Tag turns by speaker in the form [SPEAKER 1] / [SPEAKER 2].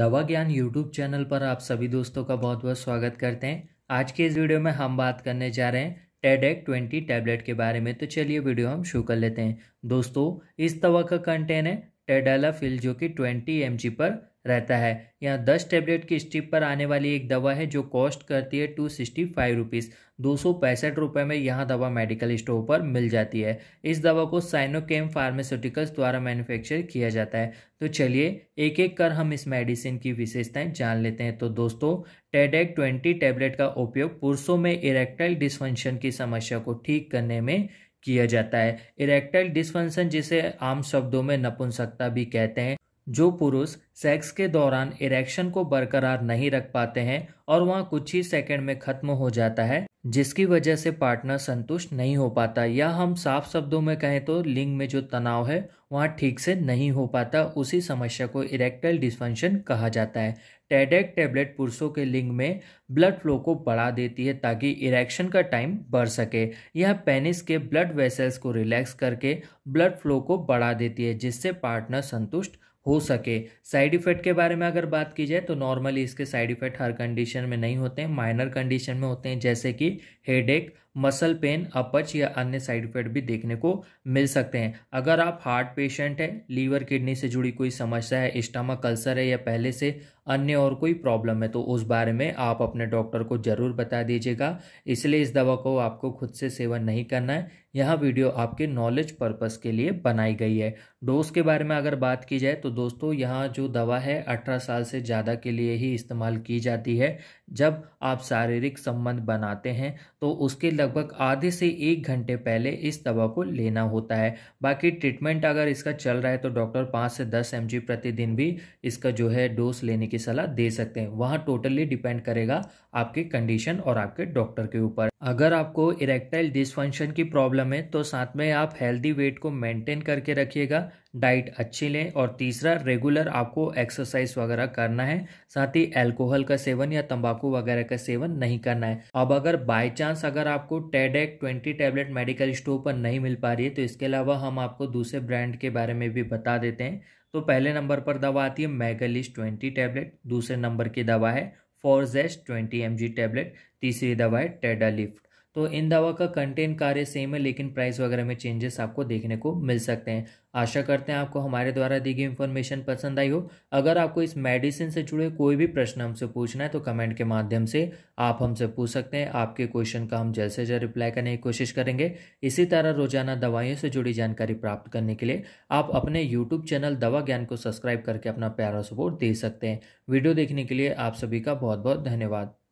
[SPEAKER 1] दवा ज्ञान YouTube channel पर आप सभी दोस्तों का बहुत बहुत स्वागत करते हैं आज के इस वीडियो में हम बात करने जा रहे हैं टेडेक ट्वेंटी टैबलेट के बारे में तो चलिए वीडियो हम शुरू कर लेते हैं दोस्तों इस दवा का कंटेन है टेडाला फिल जो कि 20 एम पर रहता है यहाँ दस टैबलेट की स्ट्रिप पर आने वाली एक दवा है जो कॉस्ट करती है टू सिक्सटी फाइव रुपीज़ दो सौ पैंसठ रुपये में यह दवा मेडिकल स्टोर पर मिल जाती है इस दवा को साइनोकेम फार्मास्यूटिकल्स द्वारा मैन्युफैक्चर किया जाता है तो चलिए एक एक कर हम इस मेडिसिन की विशेषताएं जान लेते हैं तो दोस्तों टेडेक ट्वेंटी टैबलेट का उपयोग पुरुषों में इरेक्टाइल डिसफंक्शन की समस्या को ठीक करने में किया जाता है इरेक्टाइल डिसफंक्शन जिसे आम शब्दों में नपुंसकता भी कहते हैं जो पुरुष सेक्स के दौरान इरेक्शन को बरकरार नहीं रख पाते हैं और वह कुछ ही सेकंड में खत्म हो जाता है जिसकी वजह से पार्टनर संतुष्ट नहीं हो पाता या हम साफ शब्दों में कहें तो लिंग में जो तनाव है वह ठीक से नहीं हो पाता उसी समस्या को इरेक्टाइल डिस्फंक्शन कहा जाता है टेडेक टेबलेट पुरुषों के लिंग में ब्लड फ्लो को बढ़ा देती है ताकि इरेक्शन का टाइम बढ़ सके यह पेनिस के ब्लड वेसल्स को रिलैक्स करके ब्लड फ्लो को बढ़ा देती है जिससे पार्टनर संतुष्ट हो सके साइड इफ़ेक्ट के बारे में अगर बात की जाए तो नॉर्मली इसके साइड इफ़ेक्ट हर कंडीशन में नहीं होते हैं माइनर कंडीशन में होते हैं जैसे कि हेड एक मसल पेन अपच या अन्य साइड इफेक्ट भी देखने को मिल सकते हैं अगर आप हार्ट पेशेंट हैं लीवर किडनी से जुड़ी कोई समस्या है स्टमक अल्सर है या पहले से अन्य और कोई प्रॉब्लम है तो उस बारे में आप अपने डॉक्टर को ज़रूर बता दीजिएगा इसलिए इस दवा को आपको खुद से सेवन नहीं करना है यह वीडियो आपके नॉलेज पर्पज़ के लिए बनाई गई है डोज के बारे में अगर बात की जाए तो दोस्तों यहाँ जो दवा है अठारह साल से ज़्यादा के लिए ही इस्तेमाल की जाती है जब आप शारीरिक संबंध बनाते हैं तो उसके लगभग आधे से एक घंटे पहले इस दवा को लेना होता है बाकी ट्रीटमेंट अगर इसका चल रहा है तो डॉक्टर पाँच से दस एम प्रतिदिन भी इसका जो है डोज लेने की सलाह दे सकते हैं वहाँ टोटली डिपेंड करेगा आपके कंडीशन और आपके डॉक्टर के ऊपर अगर आपको इरेक्टाइल डिसफंक्शन की प्रॉब्लम है तो साथ में आप हेल्दी वेट को मेंटेन करके रखिएगा डाइट अच्छी लें और तीसरा रेगुलर आपको एक्सरसाइज वगैरह करना है साथ ही एल्कोहल का सेवन या तंबाकू वगैरह का सेवन नहीं करना है अब अगर बाय चांस अगर आपको टेडेक ट्वेंटी टैबलेट मेडिकल स्टोर पर नहीं मिल पा रही है तो इसके अलावा हम आपको दूसरे ब्रांड के बारे में भी बता देते हैं तो पहले नंबर पर दवा आती है मैगलिस ट्वेंटी टैबलेट दूसरे नंबर की दवा है जेस ट्वेंटी एम टैबलेट तीसरी दवा है टेडालिफ तो इन दवा का कंटेंट कार्य सेम है लेकिन प्राइस वगैरह में चेंजेस आपको देखने को मिल सकते हैं आशा करते हैं आपको हमारे द्वारा दी गई इन्फॉर्मेशन पसंद आई हो अगर आपको इस मेडिसिन से जुड़े कोई भी प्रश्न हमसे पूछना है तो कमेंट के माध्यम से आप हमसे पूछ सकते हैं आपके क्वेश्चन का हम जल्द से जल्द रिप्लाई करने की कोशिश करेंगे इसी तरह रोजाना दवाइयों से जुड़ी जानकारी प्राप्त करने के लिए आप अपने यूट्यूब चैनल दवा ज्ञान को सब्सक्राइब करके अपना प्यारा सपोर्ट दे सकते हैं वीडियो देखने के लिए आप सभी का बहुत बहुत धन्यवाद